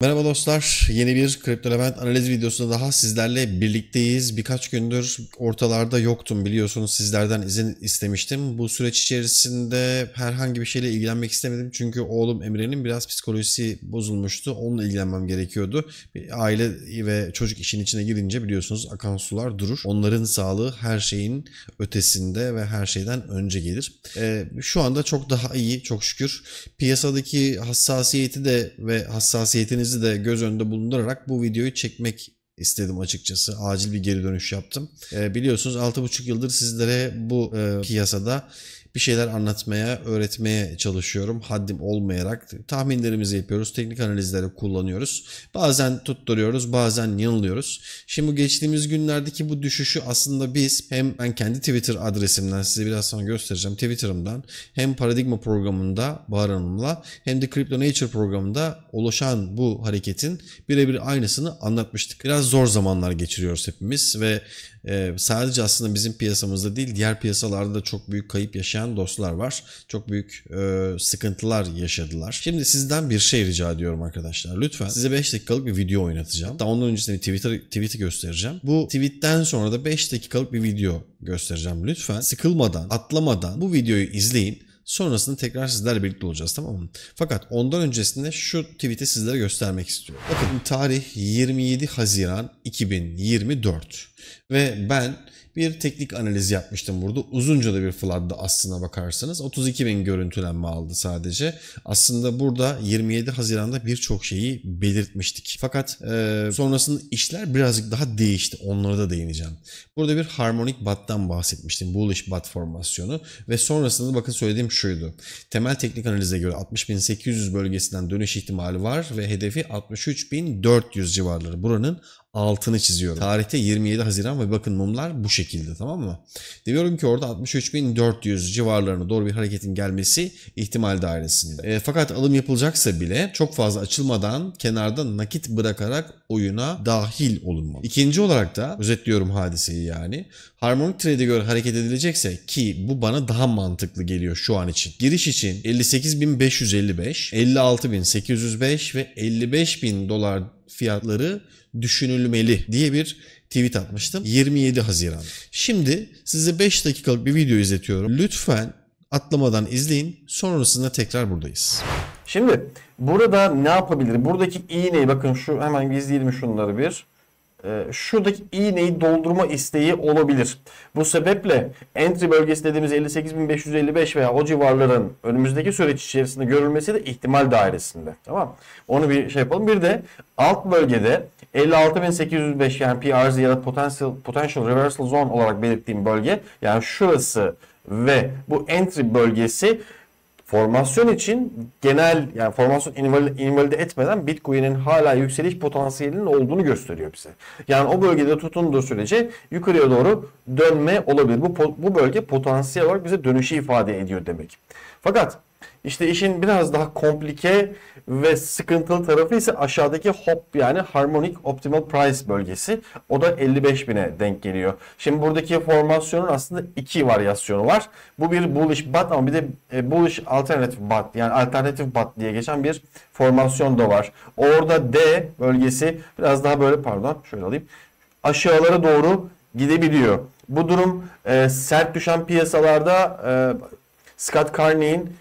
Merhaba dostlar. Yeni bir kripto element analiz videosunda daha sizlerle birlikteyiz. Birkaç gündür ortalarda yoktum biliyorsunuz. Sizlerden izin istemiştim. Bu süreç içerisinde herhangi bir şeyle ilgilenmek istemedim. Çünkü oğlum Emre'nin biraz psikolojisi bozulmuştu. Onunla ilgilenmem gerekiyordu. Bir aile ve çocuk işin içine girince biliyorsunuz akan sular durur. Onların sağlığı her şeyin ötesinde ve her şeyden önce gelir. Ee, şu anda çok daha iyi çok şükür. Piyasadaki hassasiyeti de ve hassasiyetini fikirlerinizi de göz önünde bulundurarak bu videoyu çekmek istedim açıkçası. Acil bir geri dönüş yaptım. E, biliyorsunuz 6,5 yıldır sizlere bu e, piyasada bir şeyler anlatmaya, öğretmeye çalışıyorum. Haddim olmayarak tahminlerimizi yapıyoruz, teknik analizleri kullanıyoruz. Bazen tutturuyoruz, bazen yanılıyoruz. Şimdi bu geçtiğimiz günlerdeki bu düşüşü aslında biz hem ben kendi Twitter adresimden size biraz sonra göstereceğim Twitter'ımdan hem Paradigma programında Bahar Hanım'la hem de Crypto Nature programında oluşan bu hareketin birebir aynısını anlatmıştık. Biraz zor zamanlar geçiriyoruz hepimiz ve ee, sadece aslında bizim piyasamızda değil diğer piyasalarda da çok büyük kayıp yaşayan dostlar var. Çok büyük e, sıkıntılar yaşadılar. Şimdi sizden bir şey rica ediyorum arkadaşlar. Lütfen size 5 dakikalık bir video oynatacağım. daha ondan öncesinde bir Twitter, tweet'i göstereceğim. Bu tweet'ten sonra da 5 dakikalık bir video göstereceğim. Lütfen sıkılmadan, atlamadan bu videoyu izleyin Sonrasında tekrar sizlerle birlikte olacağız tamam mı? Fakat ondan öncesinde şu tweet'i sizlere göstermek istiyorum. Bakın tarih 27 Haziran 2024 ve ben bir teknik analiz yapmıştım burada. Uzunca da bir flood'da aslına bakarsanız. 32 bin görüntülenme aldı sadece. Aslında burada 27 Haziran'da birçok şeyi belirtmiştik. Fakat e, sonrasında işler birazcık daha değişti. Onlara da değineceğim. Burada bir harmonik battan bahsetmiştim. Bullish bat formasyonu ve sonrasında bakın söylediğim şuydu. Temel teknik analize göre 60.800 bölgesinden dönüş ihtimali var ve hedefi 63.400 civarları. Buranın altını çiziyorum. Tarihte 27 Haziran ve bakın mumlar bu şekilde tamam mı? Diyorum ki orada 63.400 civarlarına doğru bir hareketin gelmesi ihtimal dairesinde. E, fakat alım yapılacaksa bile çok fazla açılmadan kenarda nakit bırakarak oyuna dahil olunmalı. İkinci olarak da özetliyorum hadiseyi yani. harmonic trade'e göre hareket edilecekse ki bu bana daha mantıklı geliyor şu an için. Giriş için 58.555, 56.805 ve 55.000 dolar fiyatları düşünülmeli diye bir tweet atmıştım 27 Haziran. Şimdi size 5 dakikalık bir video izletiyorum. Lütfen atlamadan izleyin. Sonrasında tekrar buradayız. Şimdi burada ne yapabilir? Buradaki iğneyi bakın şu hemen izleyelim şunları bir. Ee, şuradaki iğneyi doldurma isteği olabilir. Bu sebeple entry bölgesi dediğimiz 58.555 veya o civarların önümüzdeki süreç içerisinde görülmesi de ihtimal dairesinde. Tamam Onu bir şey yapalım. Bir de alt bölgede 56.805 yani PRZ ya da potential, potential reversal zone olarak belirttiğim bölge yani şurası ve bu entry bölgesi formasyon için genel yani formasyon invalide, invalide etmeden Bitcoin'in hala yükseliş potansiyelinin olduğunu gösteriyor bize. Yani o bölgede tutunduğu sürece yukarıya doğru dönme olabilir. Bu, bu bölge potansiyel olarak bize dönüşü ifade ediyor demek. Fakat işte işin biraz daha komplike ve sıkıntılı tarafı ise aşağıdaki HOP yani Harmonic Optimal Price bölgesi. O da 55 bine denk geliyor. Şimdi buradaki formasyonun aslında iki varyasyonu var. Bu bir bullish bat ama bir de e, bullish alternative bat yani alternatif bat diye geçen bir formasyon da var. Orada D bölgesi biraz daha böyle pardon şöyle alayım. Aşağılara doğru gidebiliyor. Bu durum e, sert düşen piyasalarda e, Scott Carney'in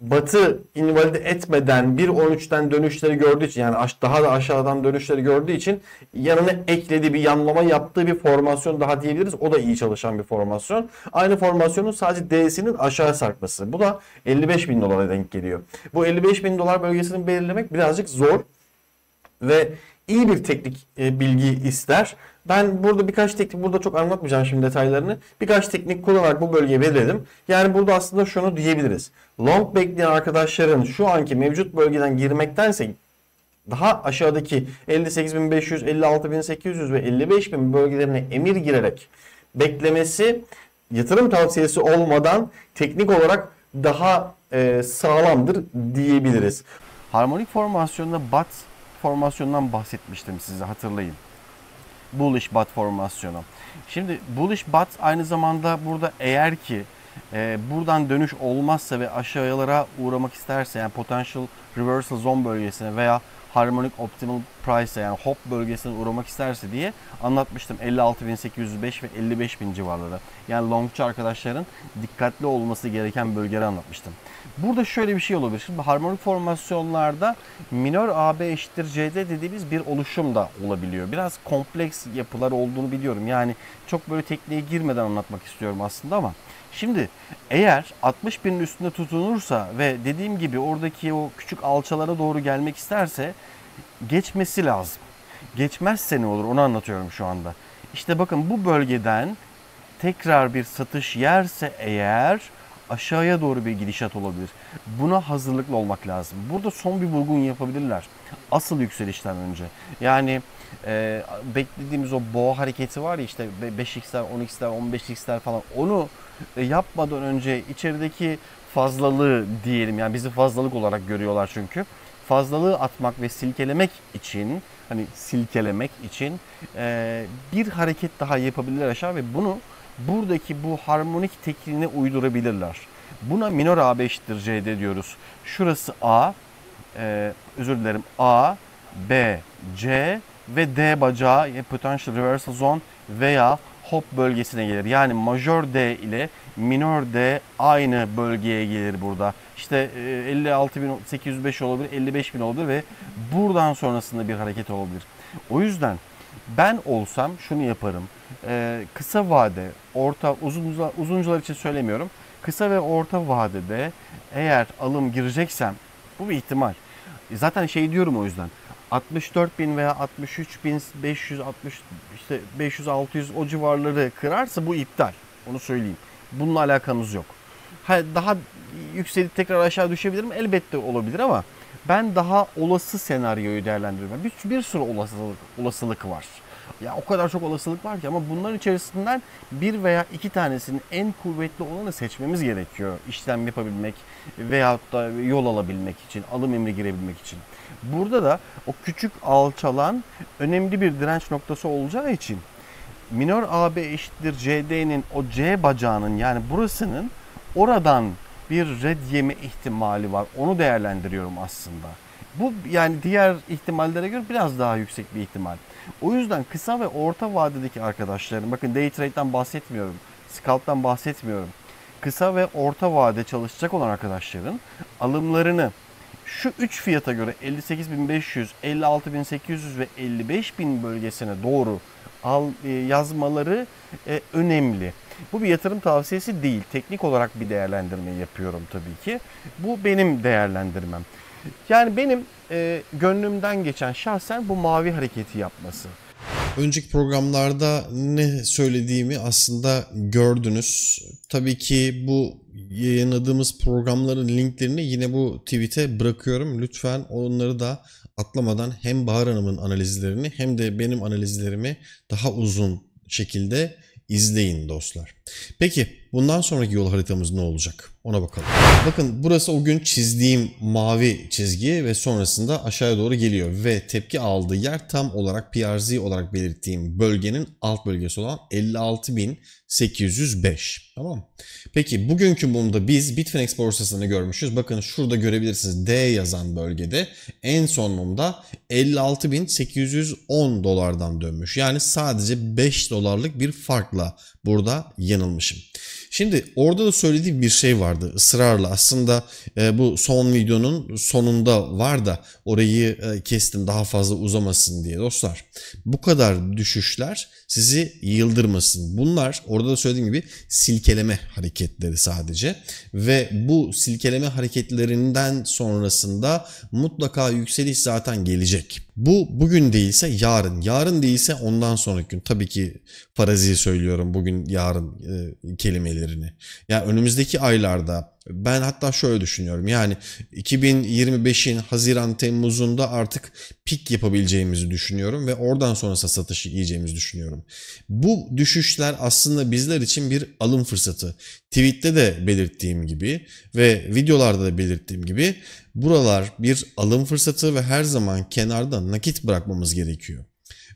Batı invalide etmeden bir 13'ten dönüşleri gördüğü için yani daha da aşağıdan dönüşleri gördüğü için yanına ekledi bir yanlama yaptığı bir formasyon daha diyebiliriz. O da iyi çalışan bir formasyon. Aynı formasyonun sadece D'sinin aşağı sarkması. Bu da 55 bin dolara denk geliyor. Bu 55 bin dolar bölgesini belirlemek birazcık zor ve iyi bir teknik e, bilgi ister. Ben burada birkaç teknik, burada çok anlatmayacağım şimdi detaylarını. Birkaç teknik kullanarak bu bölgeyi belirledim. Yani burada aslında şunu diyebiliriz. Long bekleyen arkadaşların şu anki mevcut bölgeden girmektense daha aşağıdaki 58.500, 56.800 ve 55.000 bölgelerine emir girerek beklemesi yatırım tavsiyesi olmadan teknik olarak daha e, sağlamdır diyebiliriz. Harmonik formasyonda BAT formasyondan bahsetmiştim size hatırlayın bullish bat formasyonu. Şimdi bullish bat aynı zamanda burada eğer ki e, buradan dönüş olmazsa ve aşağılara uğramak isterse yani potential reversal zone bölgesine veya Harmonik Optimal price yani HOP bölgesine uğramak isterse diye anlatmıştım. 56.805 ve 55.000 civarları. Yani longçu arkadaşların dikkatli olması gereken bölgeleri anlatmıştım. Burada şöyle bir şey olabilir. Şimdi harmonik formasyonlarda minör AB eşittir CD dediğimiz bir oluşum da olabiliyor. Biraz kompleks yapılar olduğunu biliyorum. Yani çok böyle tekniğe girmeden anlatmak istiyorum aslında ama Şimdi eğer 60 binin üstünde tutunursa ve dediğim gibi oradaki o küçük alçalara doğru gelmek isterse geçmesi lazım. Geçmezse ne olur onu anlatıyorum şu anda. İşte bakın bu bölgeden tekrar bir satış yerse eğer aşağıya doğru bir gidişat olabilir. Buna hazırlıklı olmak lazım. Burada son bir vurgun yapabilirler. Asıl yükselişten önce. Yani e, beklediğimiz o boğa hareketi var ya işte 5x'ler, 10x'ler, 15x'ler falan onu e, yapmadan önce içerideki fazlalığı diyelim yani bizi fazlalık olarak görüyorlar çünkü. Fazlalığı atmak ve silkelemek için hani silkelemek için e, bir hareket daha yapabilirler aşağı ve bunu buradaki bu harmonik tekniğine uydurabilirler. Buna minor A eşittir CD diyoruz. Şurası A, e, özür dilerim A, B, C ve D bacağı, potansiyel reversal zone veya hop bölgesine gelir. Yani majör D ile minör D aynı bölgeye gelir burada. İşte 56.805 e, olabilir, 55.000 olabilir ve buradan sonrasında bir hareket olabilir. O yüzden ben olsam şunu yaparım. Ee, kısa vade, orta, uzun uzuncular için söylemiyorum. Kısa ve orta vadede eğer alım gireceksem bu bir ihtimal. E, zaten şey diyorum o yüzden. 64 bin veya 63 bin 560 işte 500 600 o civarları kırarsa bu iptal. Onu söyleyeyim. Bununla alakanız yok. Ha, daha yükselip tekrar aşağı düşebilir mi? Elbette olabilir ama ben daha olası senaryoyu değerlendiriyorum. Bir, bir sürü olasılık, olasılık var. Ya o kadar çok olasılık var ki ama bunların içerisinden bir veya iki tanesinin en kuvvetli olanı seçmemiz gerekiyor. İşlem yapabilmek veyahut da yol alabilmek için, alım emri girebilmek için. Burada da o küçük alçalan önemli bir direnç noktası olacağı için minor AB eşittir CD'nin o C bacağının yani burasının oradan bir red yeme ihtimali var. Onu değerlendiriyorum aslında. Bu yani diğer ihtimallere göre biraz daha yüksek bir ihtimal. O yüzden kısa ve orta vadedeki arkadaşlarım bakın day trade'den bahsetmiyorum. Scalp'tan bahsetmiyorum. Kısa ve orta vade çalışacak olan arkadaşların alımlarını şu 3 fiyata göre 58.500, 56.800 ve 55.000 bölgesine doğru al e, yazmaları e, önemli. Bu bir yatırım tavsiyesi değil. Teknik olarak bir değerlendirme yapıyorum tabii ki. Bu benim değerlendirmem. Yani benim e, gönlümden geçen şahsen bu mavi hareketi yapması önceki programlarda ne söylediğimi aslında gördünüz. Tabii ki bu yayınladığımız programların linklerini yine bu tweet'e bırakıyorum. Lütfen onları da atlamadan hem Bahar Hanım'ın analizlerini hem de benim analizlerimi daha uzun şekilde izleyin dostlar. Peki bundan sonraki yol haritamız ne olacak? Ona bakalım. Bakın burası o gün çizdiğim mavi çizgi ve sonrasında aşağıya doğru geliyor ve tepki aldığı yer tam olarak PRZ olarak belirttiğim bölgenin alt bölgesi olan 56805. Tamam. Peki bugünkü mumda biz Bitfinex borsasını görmüşüz. Bakın şurada görebilirsiniz D yazan bölgede en son mumda 56810 dolardan dönmüş. Yani sadece 5 dolarlık bir farkla burada yanılmışım. Şimdi orada da söylediği bir şey vardı ısrarla aslında e, bu son videonun sonunda var da orayı e, kestim daha fazla uzamasın diye dostlar. Bu kadar düşüşler sizi yıldırmasın. Bunlar orada da söylediğim gibi silkeleme hareketleri sadece ve bu silkeleme hareketlerinden sonrasında mutlaka yükseliş zaten gelecek. Bu bugün değilse yarın, yarın değilse ondan sonraki gün. Tabii ki paraziyi söylüyorum bugün yarın e, kelimelerini. Ya yani önümüzdeki aylarda ben hatta şöyle düşünüyorum yani 2025'in Haziran Temmuz'unda artık pik yapabileceğimizi düşünüyorum ve oradan sonrası satışı yiyeceğimizi düşünüyorum. Bu düşüşler aslında bizler için bir alım fırsatı. Tweet'te de belirttiğim gibi ve videolarda da belirttiğim gibi buralar bir alım fırsatı ve her zaman kenarda nakit bırakmamız gerekiyor.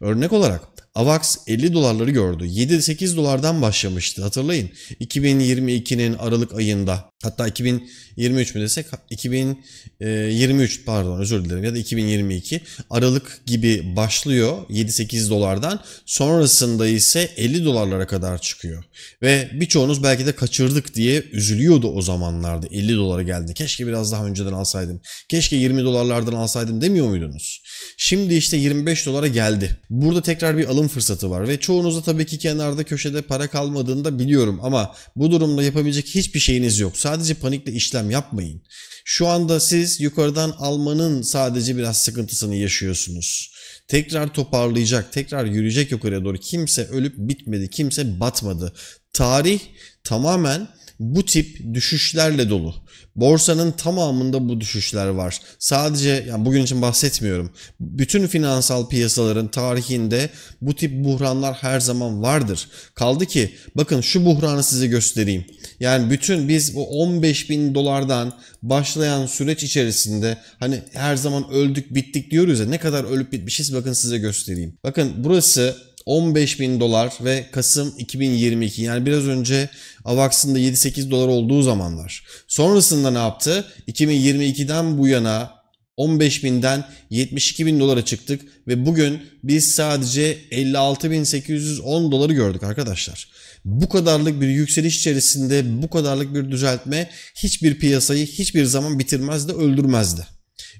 Örnek olarak AVAX 50 dolarları gördü. 7-8 dolardan başlamıştı hatırlayın. 2022'nin Aralık ayında hatta 2023 mü desek 2023 e, pardon özür dilerim ya da 2022 Aralık gibi başlıyor 7-8 dolardan sonrasında ise 50 dolarlara kadar çıkıyor. Ve birçoğunuz belki de kaçırdık diye üzülüyordu o zamanlarda 50 dolara geldi. Keşke biraz daha önceden alsaydım. Keşke 20 dolarlardan alsaydım demiyor muydunuz? Şimdi işte 25 dolara geldi. Burada tekrar bir alım fırsatı var ve çoğunuzda tabii ki kenarda köşede para kalmadığını da biliyorum ama bu durumda yapabilecek hiçbir şeyiniz yok. Sadece panikle işlem yapmayın. Şu anda siz yukarıdan almanın sadece biraz sıkıntısını yaşıyorsunuz. Tekrar toparlayacak, tekrar yürüyecek yukarıya doğru. Kimse ölüp bitmedi, kimse batmadı. Tarih tamamen bu tip düşüşlerle dolu. Borsanın tamamında bu düşüşler var. Sadece yani bugün için bahsetmiyorum. Bütün finansal piyasaların tarihinde bu tip buhranlar her zaman vardır. Kaldı ki bakın şu buhranı size göstereyim. Yani bütün biz bu 15 bin dolardan başlayan süreç içerisinde hani her zaman öldük bittik diyoruz ya ne kadar ölüp bitmişiz bakın size göstereyim. Bakın burası 15 bin dolar ve Kasım 2022 yani biraz önce AVAX'ın da 7-8 dolar olduğu zamanlar. Sonrasında ne yaptı? 2022'den bu yana 15 binden 72 bin dolara çıktık ve bugün biz sadece 56.810 doları gördük arkadaşlar. Bu kadarlık bir yükseliş içerisinde bu kadarlık bir düzeltme hiçbir piyasayı hiçbir zaman bitirmez de öldürmezdi.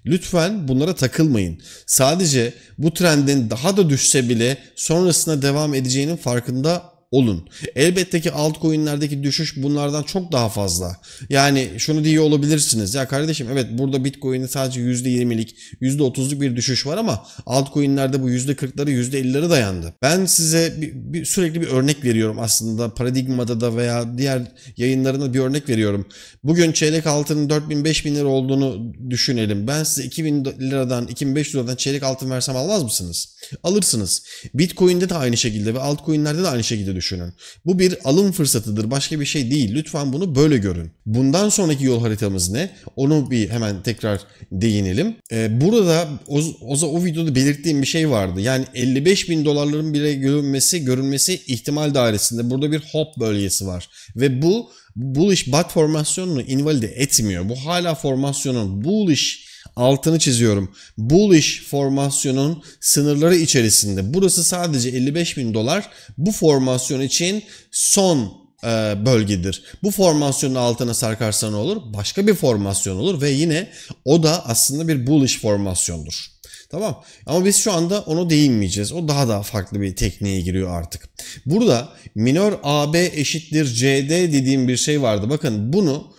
Lütfen bunlara takılmayın. Sadece bu trendin daha da düşse bile sonrasına devam edeceğinin farkında olun. Elbette ki altcoin'lerdeki düşüş bunlardan çok daha fazla. Yani şunu diye olabilirsiniz. Ya kardeşim evet burada Bitcoin'in sadece %20'lik, %30'luk bir düşüş var ama altcoin'lerde bu %40'ları, %50'lere dayandı. Ben size bir, bir, sürekli bir örnek veriyorum aslında. Paradigmada da veya diğer yayınlarında bir örnek veriyorum. Bugün çeyrek altının 4000-5000 lira olduğunu düşünelim. Ben size 2000 liradan, 2500 liradan çeyrek altın versem almaz mısınız? Alırsınız. Bitcoin'de de aynı şekilde ve altcoin'lerde de aynı şekilde düşüş düşünün. Bu bir alım fırsatıdır başka bir şey değil. Lütfen bunu böyle görün. Bundan sonraki yol haritamız ne? Onu bir hemen tekrar değinelim. Ee, burada o, o, o videoda belirttiğim bir şey vardı. Yani 55 bin dolarların bile görünmesi, görünmesi ihtimal dairesinde. Burada bir hop bölgesi var. Ve bu bullish bat formasyonunu invalide etmiyor. Bu hala formasyonun bullish altını çiziyorum. Bullish formasyonun sınırları içerisinde. Burası sadece 55 bin dolar. Bu formasyon için son e, bölgedir. Bu formasyonun altına sarkarsa ne olur? Başka bir formasyon olur ve yine o da aslında bir bullish formasyondur. Tamam ama biz şu anda onu değinmeyeceğiz. O daha da farklı bir tekniğe giriyor artık. Burada minor AB eşittir CD dediğim bir şey vardı. Bakın bunu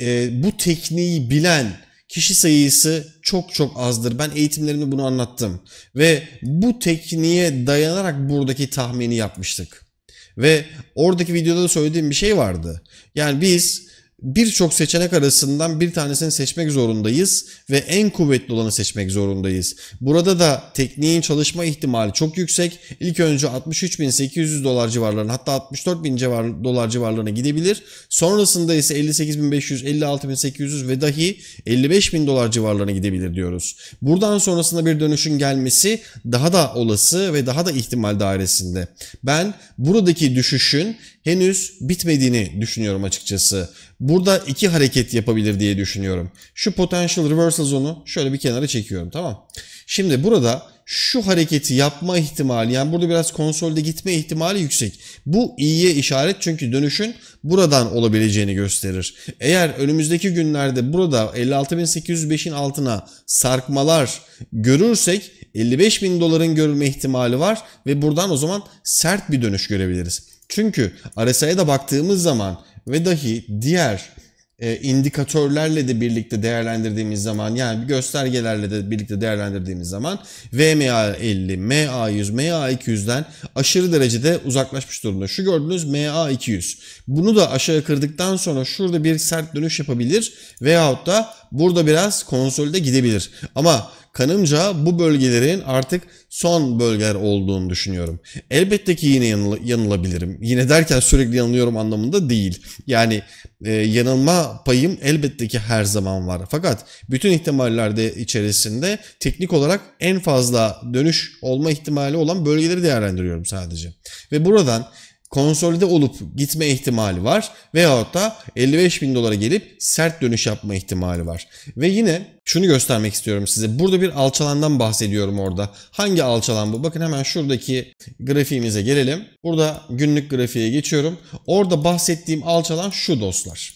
e, bu tekniği bilen kişi sayısı çok çok azdır. Ben eğitimlerimde bunu anlattım. Ve bu tekniğe dayanarak buradaki tahmini yapmıştık. Ve oradaki videoda da söylediğim bir şey vardı. Yani biz birçok seçenek arasından bir tanesini seçmek zorundayız ve en kuvvetli olanı seçmek zorundayız. Burada da tekniğin çalışma ihtimali çok yüksek. İlk önce 63.800 dolar civarlarına hatta 64.000 civar, dolar civarlarına gidebilir. Sonrasında ise 58.500, 56.800 ve dahi 55.000 dolar civarlarına gidebilir diyoruz. Buradan sonrasında bir dönüşün gelmesi daha da olası ve daha da ihtimal dairesinde. Ben buradaki düşüşün henüz bitmediğini düşünüyorum açıkçası. Burada iki hareket yapabilir diye düşünüyorum. Şu potential reversal zonu şöyle bir kenara çekiyorum tamam. Şimdi burada şu hareketi yapma ihtimali yani burada biraz konsolde gitme ihtimali yüksek. Bu iyiye işaret çünkü dönüşün buradan olabileceğini gösterir. Eğer önümüzdeki günlerde burada 56.805'in altına sarkmalar görürsek 55.000 doların görülme ihtimali var ve buradan o zaman sert bir dönüş görebiliriz. Çünkü RSI'ye da baktığımız zaman ve dahi diğer e, indikatörlerle de birlikte değerlendirdiğimiz zaman yani göstergelerle de birlikte değerlendirdiğimiz zaman VMA 50, MA 100, MA 200'den aşırı derecede uzaklaşmış durumda. Şu gördüğünüz MA 200. Bunu da aşağı kırdıktan sonra şurada bir sert dönüş yapabilir veyahut da burada biraz konsolide gidebilir. Ama Kanımca bu bölgelerin artık son bölgeler olduğunu düşünüyorum. Elbette ki yine yanıl yanılabilirim. Yine derken sürekli yanılıyorum anlamında değil. Yani e, yanılma payım elbette ki her zaman var. Fakat bütün ihtimallerde içerisinde teknik olarak en fazla dönüş olma ihtimali olan bölgeleri değerlendiriyorum sadece. Ve buradan konsolide olup gitme ihtimali var veyahut da 55 bin dolara gelip sert dönüş yapma ihtimali var. Ve yine şunu göstermek istiyorum size. Burada bir alçalandan bahsediyorum orada. Hangi alçalan bu? Bakın hemen şuradaki grafiğimize gelelim. Burada günlük grafiğe geçiyorum. Orada bahsettiğim alçalan şu dostlar.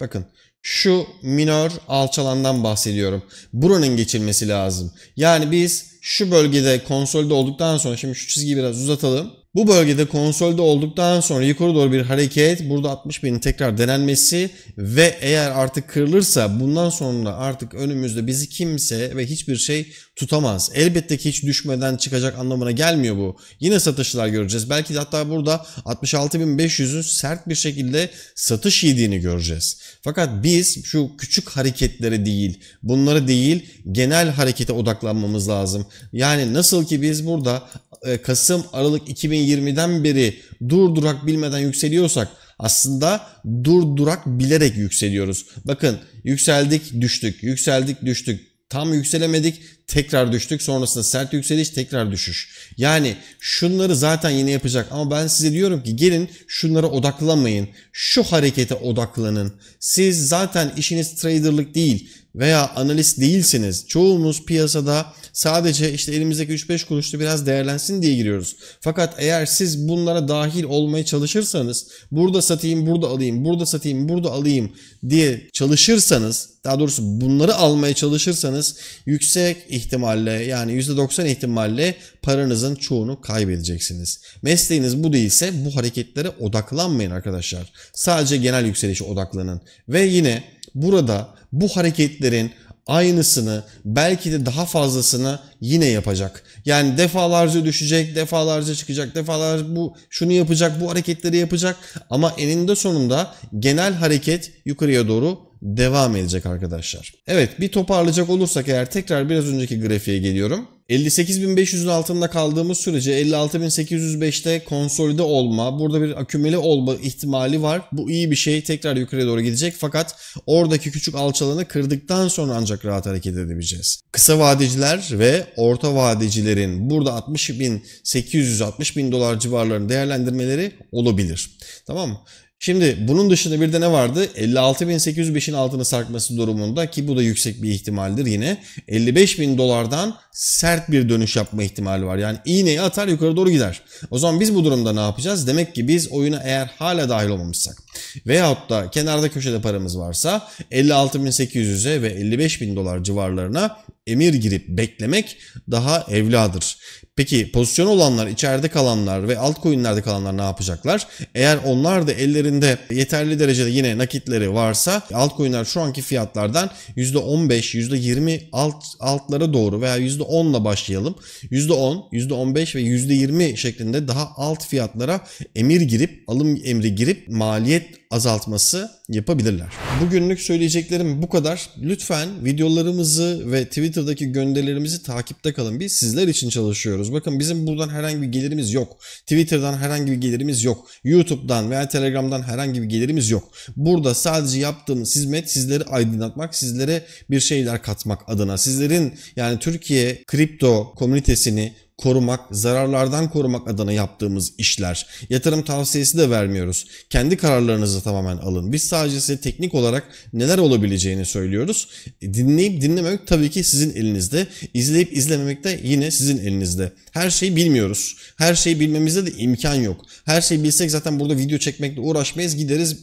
Bakın şu minor alçalandan bahsediyorum. Buranın geçilmesi lazım. Yani biz şu bölgede konsolide olduktan sonra şimdi şu çizgiyi biraz uzatalım bu bölgede konsolde olduktan sonra yukarı doğru bir hareket burada 60 binin tekrar denenmesi ve eğer artık kırılırsa bundan sonra artık önümüzde bizi kimse ve hiçbir şey tutamaz. Elbette ki hiç düşmeden çıkacak anlamına gelmiyor bu. Yine satışlar göreceğiz. Belki de hatta burada 66.500'ün sert bir şekilde satış yediğini göreceğiz. Fakat biz şu küçük hareketlere değil, bunları değil genel harekete odaklanmamız lazım. Yani nasıl ki biz burada e, Kasım Aralık 2020'den beri durdurak bilmeden yükseliyorsak aslında durdurak bilerek yükseliyoruz. Bakın yükseldik düştük yükseldik düştük tam yükselemedik tekrar düştük sonrasında sert yükseliş tekrar düşüş. Yani şunları zaten yine yapacak ama ben size diyorum ki gelin şunlara odaklanmayın, Şu harekete odaklanın. Siz zaten işiniz traderlık değil veya analist değilseniz çoğumuz piyasada sadece işte elimizdeki 3-5 kuruşlu biraz değerlensin diye giriyoruz. Fakat eğer siz bunlara dahil olmaya çalışırsanız burada satayım burada alayım burada satayım burada alayım diye çalışırsanız daha doğrusu bunları almaya çalışırsanız yüksek ihtimalle yani %90 ihtimalle paranızın çoğunu kaybedeceksiniz. Mesleğiniz bu değilse bu hareketlere odaklanmayın arkadaşlar. Sadece genel yükselişe odaklanın ve yine burada bu hareketlerin aynısını belki de daha fazlasını yine yapacak. Yani defalarca düşecek, defalarca çıkacak, defalarca bu şunu yapacak, bu hareketleri yapacak ama eninde sonunda genel hareket yukarıya doğru devam edecek arkadaşlar. Evet bir toparlayacak olursak eğer tekrar biraz önceki grafiğe geliyorum. 58.500'ün altında kaldığımız sürece 56.805'te konsolide olma, burada bir akümeli olma ihtimali var. Bu iyi bir şey. Tekrar yukarı doğru gidecek fakat oradaki küçük alçalanı kırdıktan sonra ancak rahat hareket edebileceğiz. Kısa vadiciler ve orta vadicilerin burada 60.800-60.000 dolar civarlarını değerlendirmeleri olabilir. Tamam mı? Şimdi bunun dışında bir de ne vardı? 56.805'in altına sarkması durumunda ki bu da yüksek bir ihtimaldir yine. 55.000 dolardan sert bir dönüş yapma ihtimali var. Yani iğneyi atar yukarı doğru gider. O zaman biz bu durumda ne yapacağız? Demek ki biz oyuna eğer hala dahil olmamışsak Veyahut da kenarda köşede paramız varsa 56.800'e ve 55.000 dolar civarlarına emir girip beklemek daha evladır. Peki pozisyon olanlar, içeride kalanlar ve alt altcoin'lerde kalanlar ne yapacaklar? Eğer onlar da ellerinde yeterli derecede yine nakitleri varsa alt koyunlar şu anki fiyatlardan %15, %20 alt altlara doğru veya %10'la başlayalım. %10, %15 ve %20 şeklinde daha alt fiyatlara emir girip, alım emri girip maliyet maliyet azaltması yapabilirler. Bugünlük söyleyeceklerim bu kadar. Lütfen videolarımızı ve Twitter'daki gönderilerimizi takipte kalın. Biz sizler için çalışıyoruz. Bakın bizim buradan herhangi bir gelirimiz yok. Twitter'dan herhangi bir gelirimiz yok. YouTube'dan veya Telegram'dan herhangi bir gelirimiz yok. Burada sadece yaptığımız hizmet sizleri aydınlatmak, sizlere bir şeyler katmak adına. Sizlerin yani Türkiye kripto komünitesini korumak, zararlardan korumak adına yaptığımız işler. Yatırım tavsiyesi de vermiyoruz. Kendi kararlarınızı tamamen alın. Biz sadece size teknik olarak neler olabileceğini söylüyoruz. E, dinleyip dinlememek tabii ki sizin elinizde. İzleyip izlememek de yine sizin elinizde. Her şeyi bilmiyoruz. Her şeyi bilmemizde de imkan yok. Her şeyi bilsek zaten burada video çekmekle uğraşmayız. Gideriz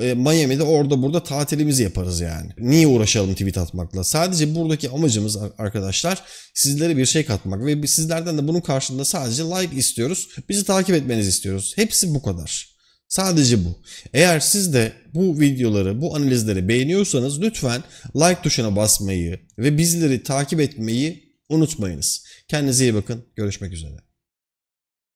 e, Miami'de orada burada tatilimizi yaparız yani. Niye uğraşalım tweet atmakla? Sadece buradaki amacımız arkadaşlar sizlere bir şey katmak ve sizlerden de ve bunun karşılığında sadece like istiyoruz. Bizi takip etmenizi istiyoruz. Hepsi bu kadar. Sadece bu. Eğer siz de bu videoları, bu analizleri beğeniyorsanız lütfen like tuşuna basmayı ve bizleri takip etmeyi unutmayınız. Kendinize iyi bakın. Görüşmek üzere.